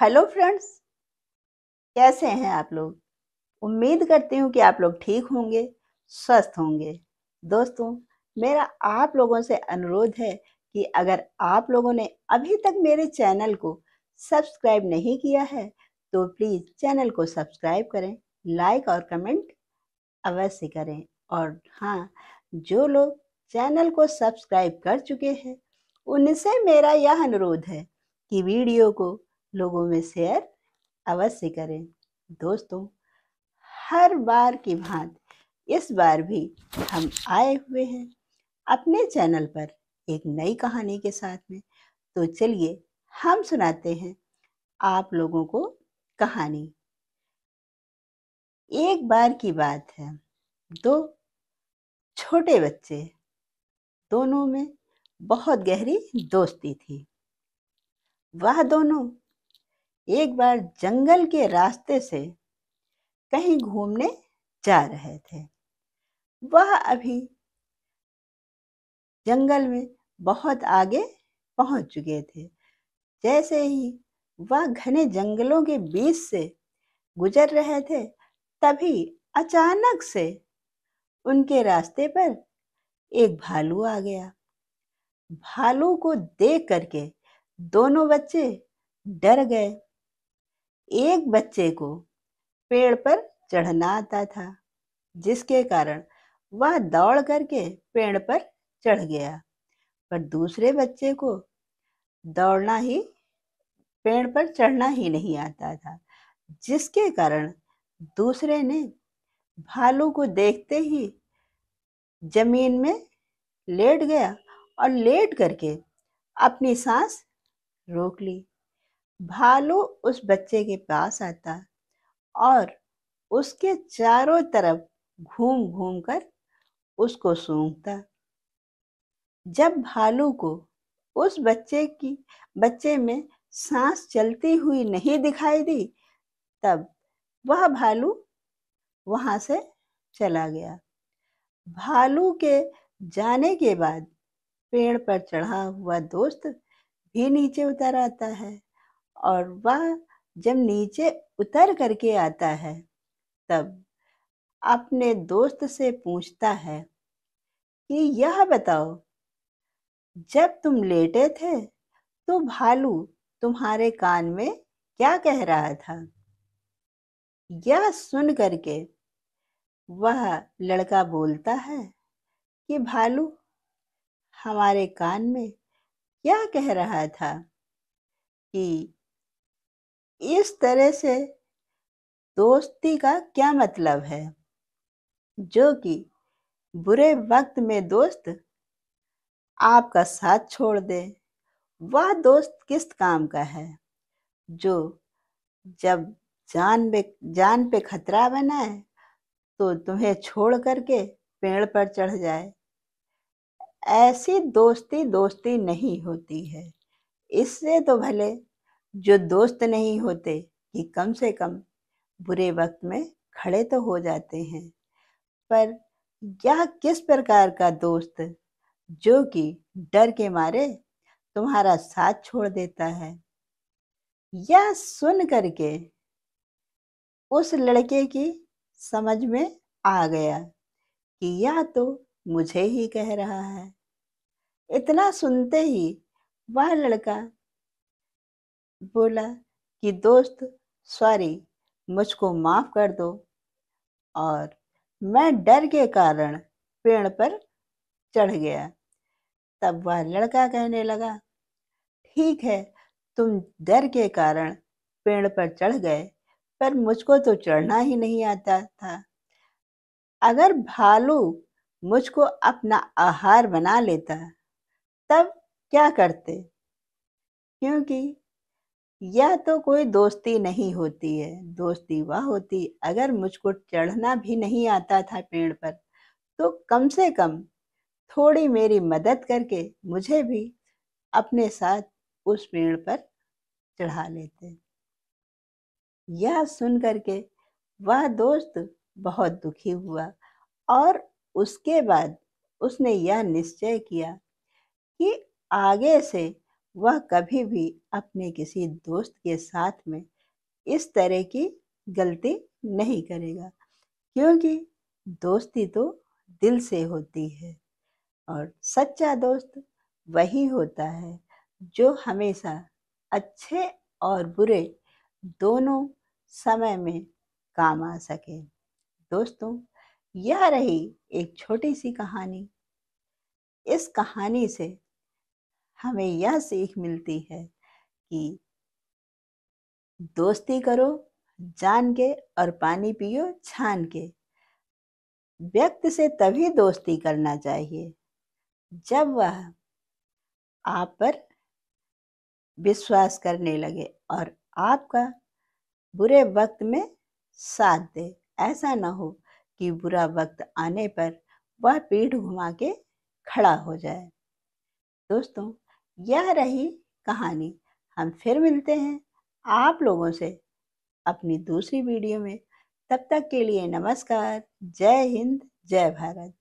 hello friends कैसे हैं आप लोग उम्मीद करती हूँ कि आप लोग ठीक होंगे स्वस्थ होंगे दोस्तों मेरा आप लोगों से अनुरोध है कि अगर आप लोगों ने अभी तक मेरे चैनल को सब्सक्राइब नहीं किया है तो प्लीज़ चैनल को सब्सक्राइब करें लाइक और कमेंट अवश्य करें और हाँ जो लोग चैनल को सब्सक्राइब कर चुके हैं उनसे मेरा यह अनुरोध है कि वीडियो को लोगों में शेयर अवश्य करें दोस्तों हर बार की भांति इस बार भी हम आए हुए हैं अपने चैनल पर एक नई कहानी के साथ में तो चलिए हम सुनाते हैं आप लोगों को कहानी एक बार की बात है दो छोटे बच्चे दोनों में बहुत गहरी दोस्ती थी वह दोनों एक बार जंगल के रास्ते से कहीं घूमने जा रहे थे वह अभी जंगल में बहुत आगे पहुंच चुके थे जैसे ही वह घने जंगलों के बीच से गुजर रहे थे तभी अचानक से उनके रास्ते पर एक भालू आ गया भालू को देख करके दोनों बच्चे डर गए एक बच्चे को पेड़ पर चढ़ना आता था जिसके कारण वह दौड़ करके पेड़ पर चढ़ गया पर दूसरे बच्चे को दौड़ना ही पेड़ पर चढ़ना ही नहीं आता था जिसके कारण दूसरे ने भालू को देखते ही जमीन में लेट गया और लेट करके अपनी सांस रोक ली भालू उस बच्चे के पास आता और उसके चारों तरफ घूम घूम कर उसको सूंघता जब भालू को उस बच्चे की बच्चे में सांस चलती हुई नहीं दिखाई दी तब वह भालू वहां से चला गया भालू के जाने के बाद पेड़ पर चढ़ा हुआ दोस्त भी नीचे उतर आता है और वह जब नीचे उतर करके आता है तब अपने दोस्त से पूछता है कि यह बताओ जब तुम लेटे थे तो भालू तुम्हारे कान में क्या कह रहा था यह सुन करके वह लड़का बोलता है कि भालू हमारे कान में क्या कह रहा था कि इस तरह से दोस्ती का क्या मतलब है जो कि बुरे वक्त में दोस्त आपका साथ छोड़ दे वह दोस्त किस काम का है जो जब जान पे जान पे खतरा बना है तो तुम्हें छोड़ करके पेड़ पर चढ़ जाए ऐसी दोस्ती दोस्ती नहीं होती है इससे तो भले जो दोस्त नहीं होते कि कम से कम बुरे वक्त में खड़े तो हो जाते हैं पर यह किस प्रकार का दोस्त जो कि डर के मारे तुम्हारा साथ छोड़ देता है यह सुन करके उस लड़के की समझ में आ गया कि यह तो मुझे ही कह रहा है इतना सुनते ही वह लड़का बोला कि दोस्त सॉरी मुझको माफ़ कर दो और मैं डर के कारण पेड़ पर चढ़ गया तब वह लड़का कहने लगा ठीक है तुम डर के कारण पेड़ पर चढ़ गए पर मुझको तो चढ़ना ही नहीं आता था अगर भालू मुझको अपना आहार बना लेता तब क्या करते क्योंकि यह तो कोई दोस्ती नहीं होती है दोस्ती वह होती अगर मुझको चढ़ना भी नहीं आता था पेड़ पर तो कम से कम थोड़ी मेरी मदद करके मुझे भी अपने साथ उस पेड़ पर चढ़ा लेते यह सुन करके वह दोस्त बहुत दुखी हुआ और उसके बाद उसने यह निश्चय किया कि आगे से वह कभी भी अपने किसी दोस्त के साथ में इस तरह की गलती नहीं करेगा क्योंकि दोस्ती तो दिल से होती है और सच्चा दोस्त वही होता है जो हमेशा अच्छे और बुरे दोनों समय में काम आ सके दोस्तों यह रही एक छोटी सी कहानी इस कहानी से हमें यह सीख मिलती है कि दोस्ती करो जान के और पानी पियो छान के व्यक्ति से तभी दोस्ती करना चाहिए जब वह आप पर विश्वास करने लगे और आपका बुरे वक्त में साथ दे ऐसा ना हो कि बुरा वक्त आने पर वह पीठ घुमा के खड़ा हो जाए दोस्तों यह रही कहानी हम फिर मिलते हैं आप लोगों से अपनी दूसरी वीडियो में तब तक के लिए नमस्कार जय हिंद जय भारत